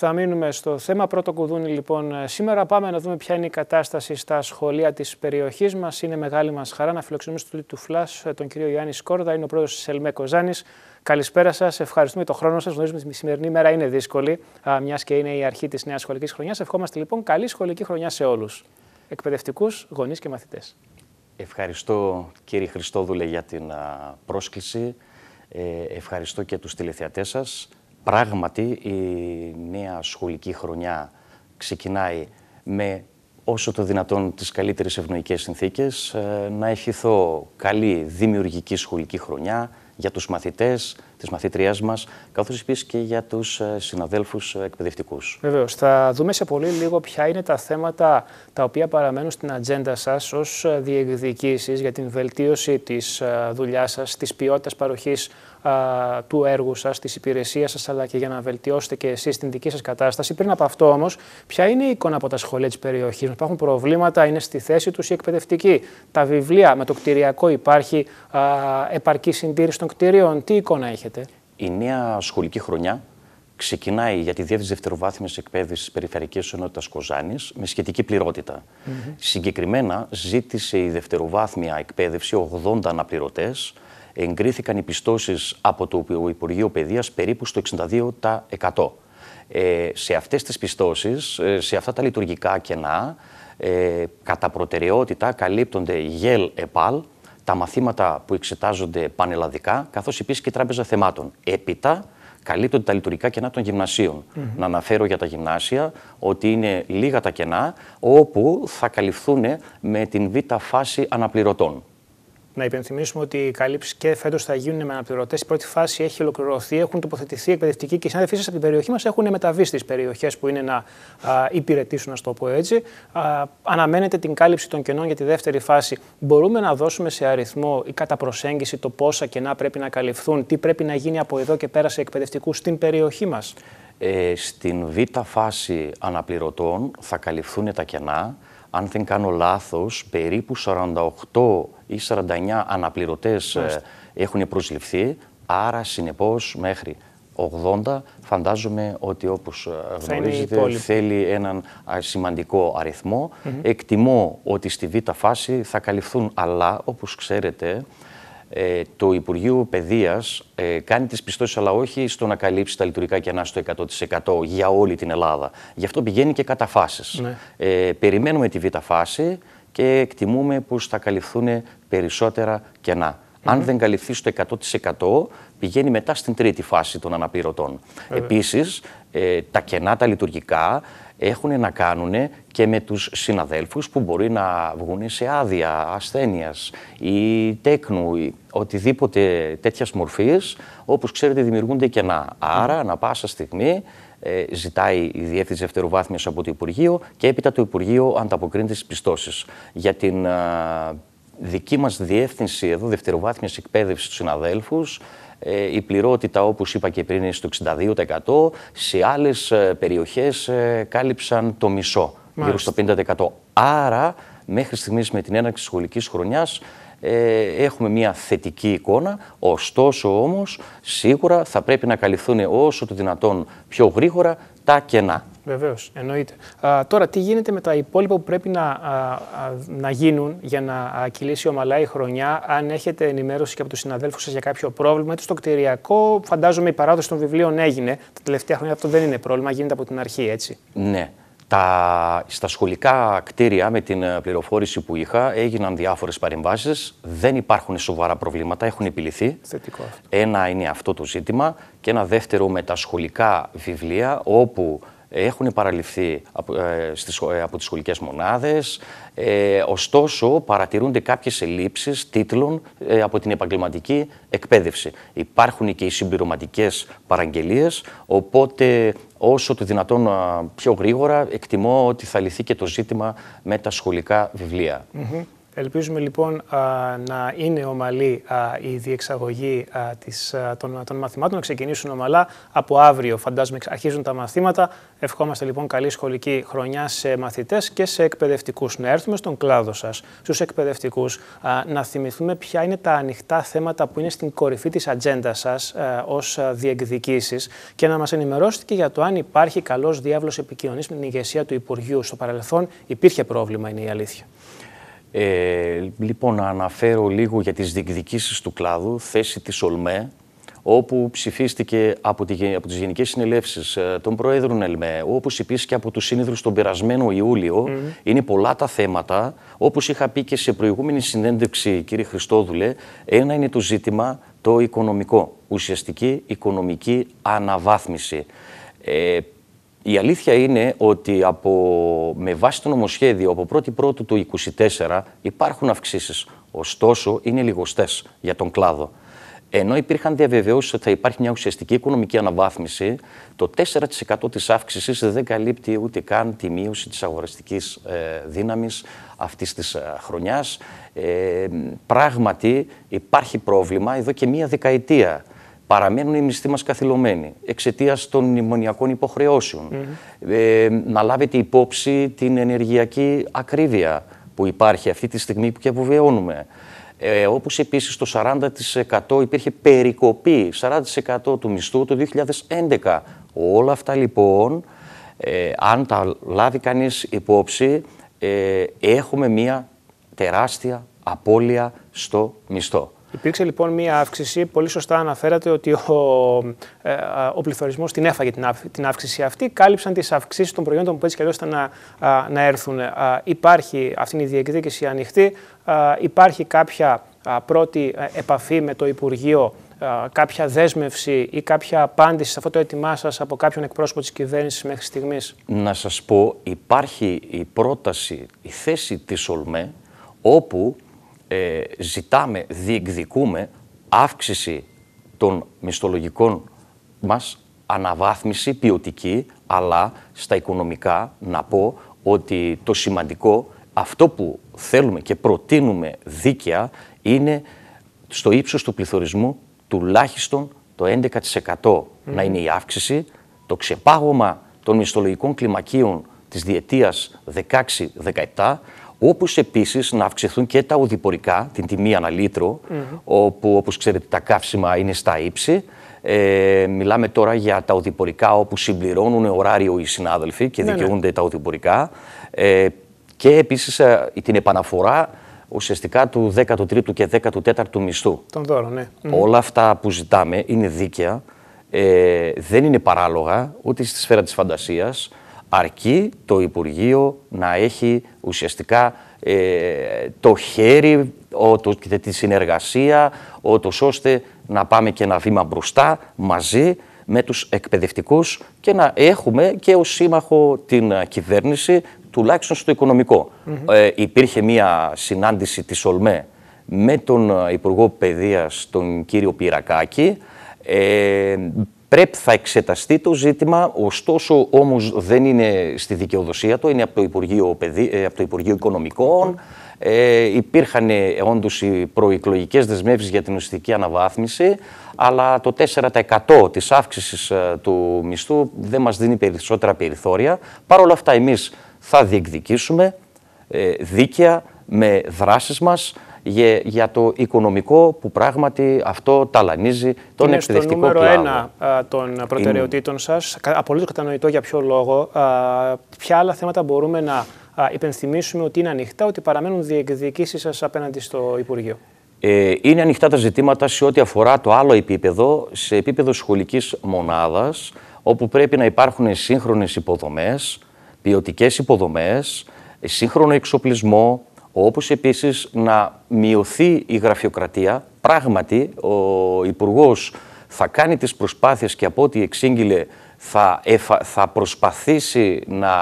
Θα μείνουμε στο θέμα. Πρώτο κουδούνι λοιπόν ε, σήμερα. Πάμε να δούμε ποια είναι η κατάσταση στα σχολεία της περιοχής μας. Είναι μεγάλη μας χαρά να φιλοξενούμε στο του Φλάς ε, τον κύριο Γιάννη Σκόρδα. Είναι ο πρόεδρος της ΕΛΜΕ Κοζάνης. Καλησπέρα σας. Ευχαριστούμε το χρόνο σας. Γνωρίζουμε ότι η σημερινή μέρα είναι δύσκολη, μιας και είναι η αρχή της νέας σχολικής χρονιάς. Ευχόμαστε λοιπόν καλή σχολική χρονιά σε όλους. Εκπαιδευτικούς, γονείς και μαθητές. Ευχαριστώ κύριε Χριστόδουλε για την πρόσκληση. Ε, ευχαριστώ και τους τηλεθεατές σας. Πράγματι, η νέα σχολική χρονιά ξεκινάει με όσο το δυνατόν τις καλύτερες ευνοϊκές συνθήκες, ε, να ευχηθώ καλή δημιουργική σχολική χρονιά για τους μαθητές, της μαθήτριάς μας, καθώς επίσης και για τους ε, συναδέλφους ε, εκπαιδευτικούς. Βεβαίως. Θα δούμε σε πολύ λίγο ποια είναι τα θέματα τα οποία παραμένουν στην ατζέντα σας ως ε, διεκδικήσεις για την βελτίωση της δουλειάς σας, της ποιότητας παροχής του έργου σας, της υπηρεσίας σας, αλλά και για να βελτιώσετε και εσείς την δική σας κατάσταση. Πριν από αυτό όμως, ποια είναι η εικόνα από τα σχολεία της περιοχής μας. Υπάρχουν προβλήματα, είναι στη θέση τους οι εκπαιδευτικοί. Τα βιβλία με το κτηριακό υπάρχει επαρκή συντήρηση των κτηρίων. Τι εικόνα έχετε. Η νέα σχολική χρονιά ξεκινάει για τη διεύθυνση δευτεροβάθμιας εκπαίδευση της Περιφερειακής Ενότητας Κοζάνης με σχετική πληρότητα. Συγκεκριμένα, ζήτησε η δευτεροβάθμια εκπαίδευση 80 αναπληρωτές. Εγκρίθηκαν οι πιστώσεις από το Υπουργείο Παιδείας περίπου στο 62%. Ε, σε αυτές τις πιστώσεις, ε, σε αυτά τα λειτουργικά κενά, ε, κατά προτεραιότητα καλύπτονται γελ ΕΠΑΛ, τα μαθήματα που εξετάζονται πανελλαδικά, καθώς επίσης και η Τράπεζα Θεμάτων. Έπειτα, καλύπτονται τα λειτουργικά κενά των γυμνασιων mm Να αναφέρω για τα γυμνάσια ότι είναι λίγα τα κενά όπου θα καλυφθούν με την β' φάση αναπληρωτών. Να υπενθυμίσουμε ότι οι καλύψεις και φέτος θα γίνουν με αναπληρωτές. Η πρώτη φάση έχει ολοκληρωθεί, έχουν τοποθετηθεί εκπαιδευτικοί και οι συνάδελφοί σας από την περιοχή μας έχουν μεταβεί στις περιοχές που είναι να α, υπηρετήσουν, να το πω έτσι. Α, αναμένεται την κάλυψη των κενών για τη δεύτερη φάση. Μπορούμε να δώσουμε σε αριθμό ή κατά προσέγγιση το πόσα κενά πρέπει να καλυφθούν, τι πρέπει να γίνει από εδώ και πέρα σε εκπαιδευτικούς στην περιοχή μας. Ε, στην β' φάση αναπληρωτών θα καλυφθούν τα κενά αν δεν κάνω λάθος, περίπου 48 ή 49 αναπληρωτές ε, έχουν προσληφθεί, άρα συνεπώς μέχρι 80 φαντάζομαι ότι όπως ε, γνωρίζετε θέλει έναν σημαντικό αριθμό. Εκτιμώ ότι στη β' φάση θα καλυφθούν, αλλά όπως ξέρετε ε, Υπουργείο Υπουργείου Παιδείας ε, κάνει τις πιστώσεις, αλλά όχι στο να καλύψει τα λειτουργικά κενά στο 100% για όλη την Ελλάδα. Γι' αυτό πηγαίνει και κατά φάσεις. Ναι. Ε, περιμένουμε τη β' φάση και εκτιμούμε πω θα καλυφθούν περισσότερα κενά. Αν δεν καλυφθεί στο 100%, πηγαίνει μετά στην τρίτη φάση των αναπληρωτών. Επίσης, ε, τα κενά τα λειτουργικά έχουν να κάνουν και με τους συναδέλφους που μπορεί να βγουν σε άδεια ασθένειας ή τέκνου ή οτιδήποτε τέτοιας μορφής, όπως ξέρετε δημιουργούνται κενά. Άρα, ανά πάσα στιγμή, ε, ζητάει η διεύθυνση δευτεροβάθμιας ζηταει η διευθυνση δευτεροβαθμιας απο το Υπουργείο και έπειτα το Υπουργείο ανταποκρίνεται στις πιστώσεις. Για την ε, δική μας διεύθυνση εδώ δευτεροβάθμιας εκπαίδευσης του συναδέλφους, ε, η πληρότητα όπως είπα και πριν στο 62%, σε άλλες ε, περιοχές ε, κάλυψαν το μισό, Μάλιστα. γύρω στο 50%. Άρα μέχρι στιγμής με την έναρξη σχολικής χρονιάς έχουμε μια θετική εικόνα, ωστόσο όμως σίγουρα θα πρέπει να καλυφθούν όσο το δυνατόν πιο γρήγορα τα κενά. Βεβαίως, εννοείται. Α, τώρα, τι γίνεται με τα υπόλοιπα που πρέπει να, να γίνουν για να κυλήσει ομαλά η χρονιά, αν έχετε ενημέρωση και από τους συναδέλφους σας για κάποιο πρόβλημα, είτε στο κτηριακό, φαντάζομαι η παράδοση των βιβλίων έγινε. Τα τελευταία χρόνια αυτό δεν είναι πρόβλημα, γίνεται από την αρχή, έτσι. Ναι. Τα, στα σχολικά κτίρια, με την ε, πληροφόρηση που είχα, έγιναν διάφορες παρεμβάσεις. Δεν υπάρχουν σοβαρά προβλήματα, έχουν επιληθεί. Θετικό. Ένα είναι αυτό το ζήτημα. Και ένα δεύτερο με τα σχολικά βιβλία, όπου έχουν παραλυφθεί από, ε, στις, ε, από τις σχολικές μονάδες, ε, ωστόσο παρατηρούνται κάποιες ελλείψεις τίτλων ε, από την επαγγελματική εκπαίδευση. Υπάρχουν και οι συμπληρωματικές παραγγελίες, οπότε όσο το δυνατόν πιο γρήγορα εκτιμώ ότι θα λυθεί και το ζήτημα με τα σχολικά βιβλία. Ελπίζουμε λοιπόν να είναι ομαλή η διεξαγωγή της, των, των μαθημάτων, να ξεκινήσουν ομαλά. Από αύριο φαντάζομαι αρχίζουν τα μαθήματα. Ευχόμαστε λοιπόν καλή σχολική χρονιά σε μαθητές και σε εκπαιδευτικούς. Να έρθουμε στον κλάδο σας, στους εκπαιδευτικούς, να θυμηθούμε ποια είναι τα ανοιχτά θέματα που είναι στην κορυφή της ατζέντα σας ως διεκδικήσεις και να μας ενημερώσετε και για το αν υπάρχει καλός διάβλος επικοινωνής με την ηγεσία του Υπουργείου. Στο παρελθόν υπήρχε πρόβλημα, είναι η αλήθεια. Ε, λοιπόν, να αναφέρω λίγο για τις διεκδικήσεις του κλάδου, θέση της ΟΛΜΕ, όπου ψηφίστηκε από, τη, από τις Γενικές Συνελεύσεις ε, των Προέδρων ΕΛΜΕ, όπως επίσης και από τους Σύνδρους τον περασμένο Ιούλιο. Είναι πολλά τα θέματα. Όπως είχα πει και σε προηγούμενη συνέντευξη, κύριε Χριστόδουλε, ένα είναι το ζήτημα το οικονομικό, ουσιαστική οικονομική αναβάθμιση. Ε, η αλήθεια είναι ότι από, με βάση το νομοσχέδιο από 1η Πρώτου του 2024 υπάρχουν αυξήσεις. Ωστόσο, είναι λιγοστές για τον κλάδο. Ενώ υπήρχαν διαβεβαιώσεις ότι θα υπάρχει μια ουσιαστική οικονομική αναβάθμιση, το 4% της αύξησης δεν καλύπτει ούτε καν τη μείωση της αγοραστικής δύναμης αυτής της χρονιάς. Ε, ε, ε πράγματι, υπάρχει πρόβλημα εδώ και μία δεκαετία παραμένουν οι μισθοί μας καθυλωμένοι εξαιτίας των μνημονιακών Ε, να λάβετε υπόψη την ενεργειακή ακρίβεια που υπάρχει αυτή τη στιγμή που και αποβιώνουμε. Ε, όπως επίσης το 40% υπήρχε περικοπή, 40% του μισθού το 2011. Όλα αυτά λοιπόν, ε, αν τα λάβει κανείς υπόψη, ε, έχουμε μία τεράστια απώλεια στο μισθό. Υπήρξε λοιπόν μία αύξηση. Πολύ σωστά αναφέρατε ότι ο, ε, ο πληθωρισμός την έφαγε την, αύξηση αυτή. Κάλυψαν τις αυξήσεις των προϊόντων που έτσι κι αλλιώς ήταν να, να έρθουν. υπάρχει αυτή η διεκδίκηση ανοιχτή. υπάρχει κάποια πρώτη ε, επαφή με το Υπουργείο κάποια δέσμευση ή κάποια απάντηση σε αυτό το έτοιμά σας από κάποιον εκπρόσωπο της κυβέρνησης μέχρι στιγμής. Να σας πω, υπάρχει η πρόταση, η θέση της ΟΛΜΕ, όπου ε, ζητάμε, διεκδικούμε αύξηση των μισθολογικών μας αναβάθμιση ποιοτική, αλλά στα οικονομικά να πω ότι το σημαντικό, αυτό που θέλουμε και προτείνουμε δίκαια, είναι στο ύψος του πληθωρισμού τουλάχιστον το 11% να είναι η αύξηση, το ξεπάγωμα των μισθολογικών κλιμακίων της διετίας 16-17, Όπως επίσης να αυξηθούν και τα οδηπορικά, την τιμή αναλύτρου, mm όπου όπως ξέρετε τα καύσιμα είναι στα ύψη. Ε, μιλάμε τώρα για τα οδηπορικά όπου συμπληρώνουν ωράριο οι συνάδελφοι και ναι, ναι. δικαιούνται τα οδηπορικά. Ε, και επίσης ε, την επαναφορά ουσιαστικά του 13ου και 14ου μισθού. Τον δώρο, ναι. Όλα αυτά που ζητάμε είναι δίκαια, ε, δεν είναι παράλογα ούτε στη σφαίρα της φαντασίας, αρκεί το Υπουργείο να έχει ουσιαστικά ε, το χέρι, ο, το, τη συνεργασία, ότως ώστε να πάμε και ένα βήμα μπροστά μαζί με τους εκπαιδευτικούς και να έχουμε και ως σύμμαχο την κυβέρνηση, τουλάχιστον στο οικονομικό. Ε, υπήρχε μία συνάντηση της ΟΛΜΕ με τον ε, Υπουργό Παιδείας, τον κύριο Πυρακάκη, Πρέπει θα εξεταστεί το ζήτημα, ωστόσο όμως δεν είναι στη δικαιοδοσία του, είναι από το Υπουργείο, ε, το Υπουργείο Οικονομικών. Ε, υπήρχαν όντως οι προεκλογικές δεσμεύσεις για την ουσιαστική αναβάθμιση, αλλά το 4% της αύξησης ε, του μισθού δεν μας δίνει περισσότερα περιθώρια. Παρ' όλα αυτά εμείς θα διεκδικήσουμε ε, δίκαια με δράσεις μας, για, για το οικονομικό που πράγματι αυτό ταλανίζει τον είναι εκπαιδευτικό κλάδο. Είναι στο νούμερο ένα των προτεραιοτήτων είναι... σας. Απολύτως κατανοητό για ποιο λόγο. Α, ποια άλλα θέματα μπορούμε να α, υπενθυμίσουμε ότι είναι ανοιχτά, ότι παραμένουν διεκδικήσεις σας απέναντι στο Υπουργείο. Ε, είναι ανοιχτά τα ζητήματα σε ό,τι αφορά το άλλο επίπεδο, σε επίπεδο σχολικής μονάδας, όπου πρέπει να υπάρχουν σύγχρονες υποδομές, ποιοτικές υποδομές, σύγχρονο εξοπλισμό, όπως επίσης να μειωθεί η γραφειοκρατία. Πράγματι, ο υπουργός θα κάνει τις προσπάθειες και από ό,τι εξήγηλε θα, προσπαθήσει να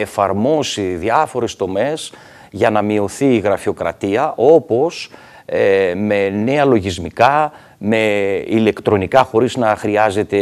εφαρμόσει διάφορες τομές για να μειωθεί η γραφειοκρατία, όπως ε, με νέα λογισμικά, με ηλεκτρονικά χωρίς να χρειάζεται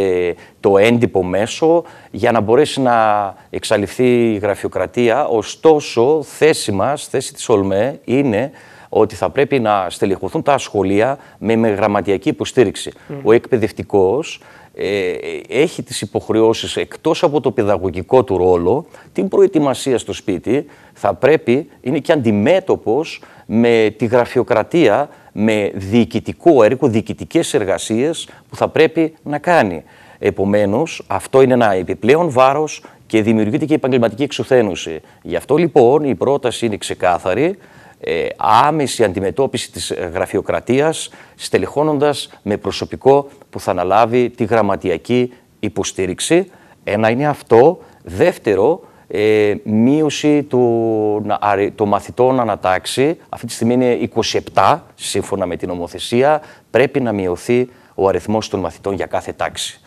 το έντυπο μέσο για να μπορέσει να εξαλειφθεί η γραφειοκρατία. Ωστόσο, θέση μας, θέση της ΟΛΜΕ είναι ότι θα πρέπει να στελεχωθούν τα σχολεία με, γραμματιακή υποστήριξη. Ο εκπαιδευτικός ε, έχει τις υποχρεώσεις εκτός από το παιδαγωγικό του ρόλο, την προετοιμασία στο σπίτι θα πρέπει, είναι και αντιμέτωπος με τη γραφειοκρατία, με διοικητικό έργο, διοικητικές εργασίες που θα πρέπει να κάνει. Επομένως, αυτό είναι ένα επιπλέον βάρος και δημιουργείται και η επαγγελματική εξουθένωση. Γι' αυτό λοιπόν η πρόταση είναι ξεκάθαρη ε, άμεση αντιμετώπιση της ε, γραφειοκρατίας, στελεχώνοντας με προσωπικό που θα αναλάβει τη γραμματιακή υποστήριξη. Ένα είναι αυτό. Δεύτερο, ε, μείωση του, των μαθητών ανατάξη. Αυτή τη στιγμή είναι 27, σύμφωνα με την νομοθεσία. Πρέπει να μειωθεί ο αριθμός των μαθητών για κάθε τάξη.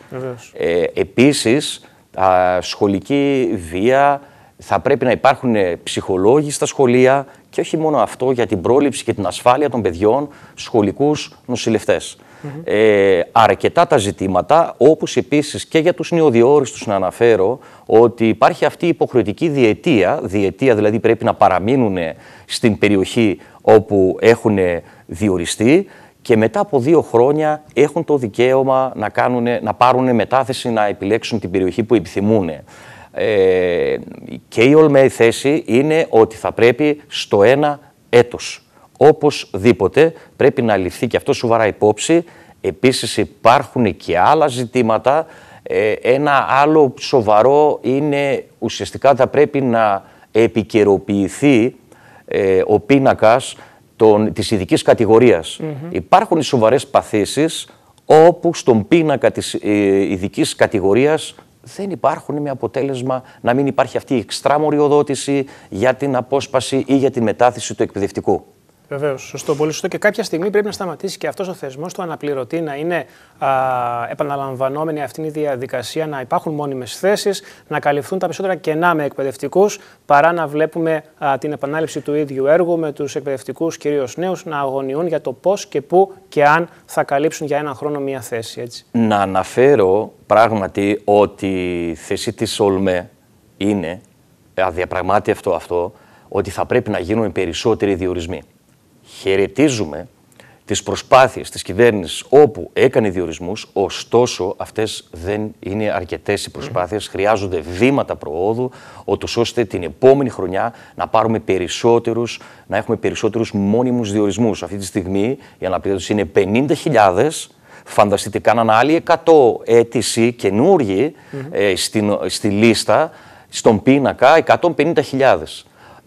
Ε, επίσης, σχολική βία, θα πρέπει να υπάρχουν ε, ψυχολόγοι στα σχολεία και όχι μόνο αυτό για την πρόληψη και την ασφάλεια των παιδιών, σχολικούς νοσηλευτές. Mm -hmm. ε, αρκετά τα ζητήματα, όπως επίσης και για τους νεοδιόριστους να αναφέρω ότι υπάρχει αυτή η υποχρεωτική διετία, διετία δηλαδή πρέπει να παραμείνουν στην περιοχή όπου έχουν διοριστεί και μετά από δύο χρόνια έχουν το δικαίωμα να, κάνουν, να πάρουν μετάθεση, να επιλέξουν την περιοχή που επιθυμούν. Ε, και η ολμένη θέση είναι ότι θα πρέπει στο ένα έτος. Οπωσδήποτε πρέπει να ληφθεί και αυτό σοβαρά υπόψη. Επίσης υπάρχουν και άλλα ζητήματα. Ε, ένα άλλο σοβαρό είναι ουσιαστικά θα πρέπει να επικαιροποιηθεί ε, ο πίνακας των, της ειδικής κατηγορίας. Υπάρχουν σοβαρές παθήσεις όπου στον πίνακα της ειδικής κατηγορίας δεν υπάρχουν με αποτέλεσμα να μην υπάρχει αυτή η εξτράμωρη οδότηση για την απόσπαση ή για την μετάθεση του εκπαιδευτικού. Βεβαίως. Σωστό. Πολύ σωστό. Και κάποια στιγμή πρέπει να σταματήσει και αυτός ο θεσμός του αναπληρωτή να είναι α, επαναλαμβανόμενη αυτή η διαδικασία, να υπάρχουν μόνιμες θέσεις, να καλυφθούν τα περισσότερα κενά με εκπαιδευτικούς, παρά να βλέπουμε την επανάληψη του ίδιου έργου με τους εκπαιδευτικούς, κυρίως νέους, να αγωνιούν για το πώς και πού και αν θα καλύψουν για έναν χρόνο μία θέση. Έτσι. Να αναφέρω πράγματι ότι η θέση της ΣΟΛΜΕ είναι αδιαπραγμάτευτο αυτό ότι θα πρέπει να γίνουν περισσότεροι διορισμοί. Χαιρετίζουμε τις προσπάθειες της κυβέρνησης όπου έκανε διορισμούς, ωστόσο αυτές δεν είναι αρκετές οι προσπάθειες, χρειάζονται βήματα προόδου, ότως ώστε την επόμενη χρονιά να πάρουμε περισσότερους, να έχουμε περισσότερους μόνιμους διορισμούς. Αυτή τη στιγμή η αναπλήρωση είναι 50.000, Φανταστείτε, κάναν άλλοι 100 αίτηση καινούργοι ε, στη λίστα, στον πίνακα 150.000.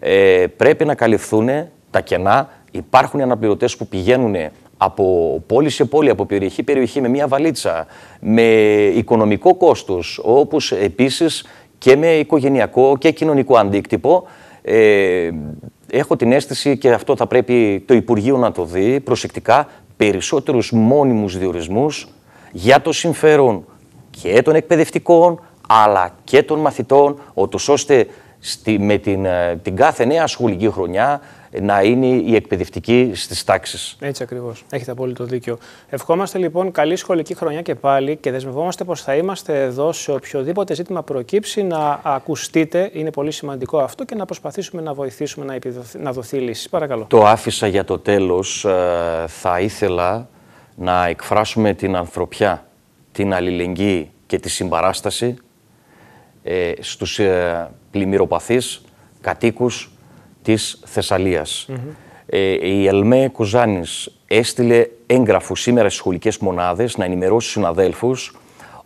Ε, πρέπει να καλυφθούν τα κενά Υπάρχουν αναπληρωτές που πηγαίνουν από πόλη σε πόλη, από περιοχή περιοχή με μια βαλίτσα, με οικονομικό κόστος, όπως επίσης και με οικογενειακό και κοινωνικό αντίκτυπο. Ε, έχω την αίσθηση και αυτό θα πρέπει το Υπουργείο να το δει προσεκτικά περισσότερους μόνιμους διορισμούς για το συμφέρον και των εκπαιδευτικών αλλά και των μαθητών, ώστε στη, με την, ε, την κάθε νέα σχολική χρονιά να είναι η εκπαιδευτική στις τάξεις. Έτσι ακριβώς. Έχετε απόλυτο δίκιο. Ευχόμαστε λοιπόν καλή σχολική χρονιά και πάλι και δεσμευόμαστε πως θα είμαστε εδώ σε οποιοδήποτε ζήτημα προκύψει να ακουστείτε. Είναι πολύ σημαντικό αυτό και να προσπαθήσουμε να βοηθήσουμε να, επιδοθεί, να δοθεί λύση. Παρακαλώ. Το άφησα για το τέλος. Ε, θα ήθελα να εκφράσουμε την ανθρωπιά, την αλληλεγγύη και τη συμπαράσταση ε, στους ε, πλημμυροπαθείς, κατοίκους, της θεσσαλιας Ε, η Ελμέ Κουζάνης έστειλε έγγραφο σήμερα στις σχολικές μονάδες να ενημερώσει τους συναδέλφους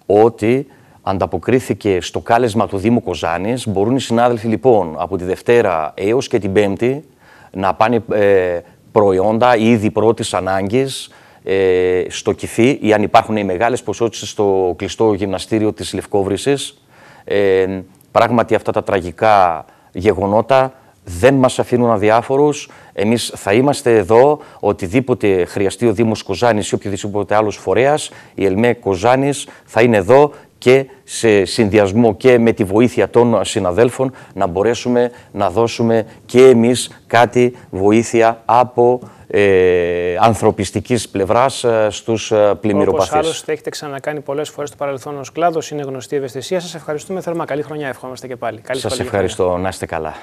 ότι ανταποκρίθηκε στο κάλεσμα του Δήμου Κοζάνης. Μπορούν οι συνάδελφοι λοιπόν από τη Δευτέρα έως και την Πέμπτη να πάνε ε, προϊόντα ήδη πρώτης ανάγκης ε, στο Κηφί ή αν υπάρχουν οι μεγάλες ποσότητες στο κλειστό γυμναστήριο της Λευκόβρηση. Ε, πράγματι αυτά τα τραγικά γεγονότα δεν μας αφήνουν αδιάφορους. Εμείς θα είμαστε εδώ, οτιδήποτε χρειαστεί ο Δήμος Κοζάνης ή οποιοδήποτε άλλος φορέας, η ΕΛΜΕ Κοζάνης θα είναι εδώ και σε συνδυασμό και με τη βοήθεια των συναδέλφων να μπορέσουμε να δώσουμε και εμείς κάτι βοήθεια από ε, ανθρωπιστικής πλευράς ε, στους ε, πλημμυροπαθείς. Όπως άλλωστε έχετε ξανακάνει πολλές φορές στο παρελθόν ως κλάδος, είναι γνωστή η ευαισθησία. Σας ευχαριστούμε θερμά. Καλή χρονιά εύχομαστε και πάλι. Καλή ευχαριστώ. Να είστε καλά.